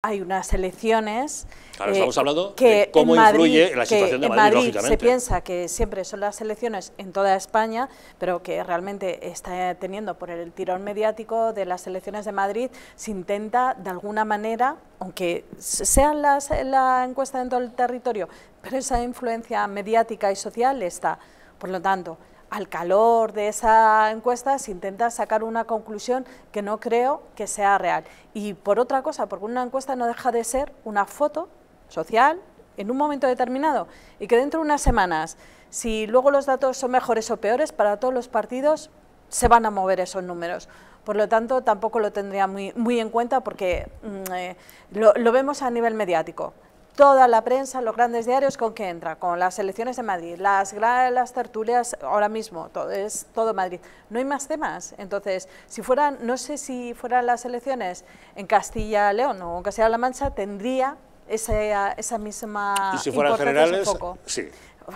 hay unas elecciones eh, que de cómo influye la situación de Madrid, se piensa que siempre son las elecciones en toda España, pero que realmente está teniendo por el tirón mediático de las elecciones de Madrid, se intenta de alguna manera, aunque sea las, la encuesta en todo el territorio, pero esa influencia mediática y social está. Por lo tanto, al calor de esa encuesta se intenta sacar una conclusión que no creo que sea real. Y por otra cosa, porque una encuesta no deja de ser una foto social en un momento determinado y que dentro de unas semanas, si luego los datos son mejores o peores para todos los partidos, se van a mover esos números. Por lo tanto, tampoco lo tendría muy, en cuenta porque mm, eh, lo vemos a nivel mediático toda la prensa, los grandes diarios, ¿con qué entra? Con las elecciones de Madrid, las, las tertulias, ahora mismo, todo, es todo Madrid. No hay más temas. Entonces, si fueran, no sé si fueran las elecciones en Castilla-León o en Castilla-La Mancha, tendría esa, misma ¿Y si fueran generales, Sí.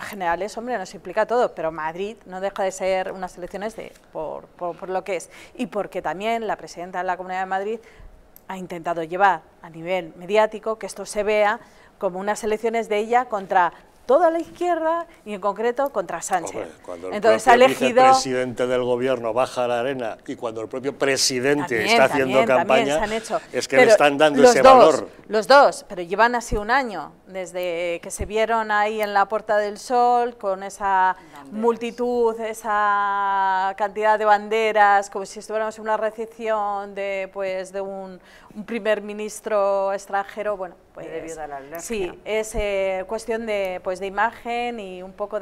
Generales, hombre, nos implica todo, pero Madrid no deja de ser unas elecciones de, por, por lo que es. Y porque también la presidenta de la Comunidad de Madrid ha intentado llevar a nivel mediático que esto se vea como unas elecciones de ella contra toda la izquierda y en concreto contra Sánchez. cuando el Entonces propio ha elegido... presidente del gobierno baja la arena y cuando el propio presidente está haciendo campaña, es que le están dando ese valor. Los dos, pero llevan así un año, desde que se vieron ahí en la Puerta del Sol, con esa multitud, esa cantidad de banderas, como si estuviéramos en una recepción de, pues, de un, primer ministro extranjero, bueno, pues... Sí, es eh, cuestión de, pues, de imagen y un poco de...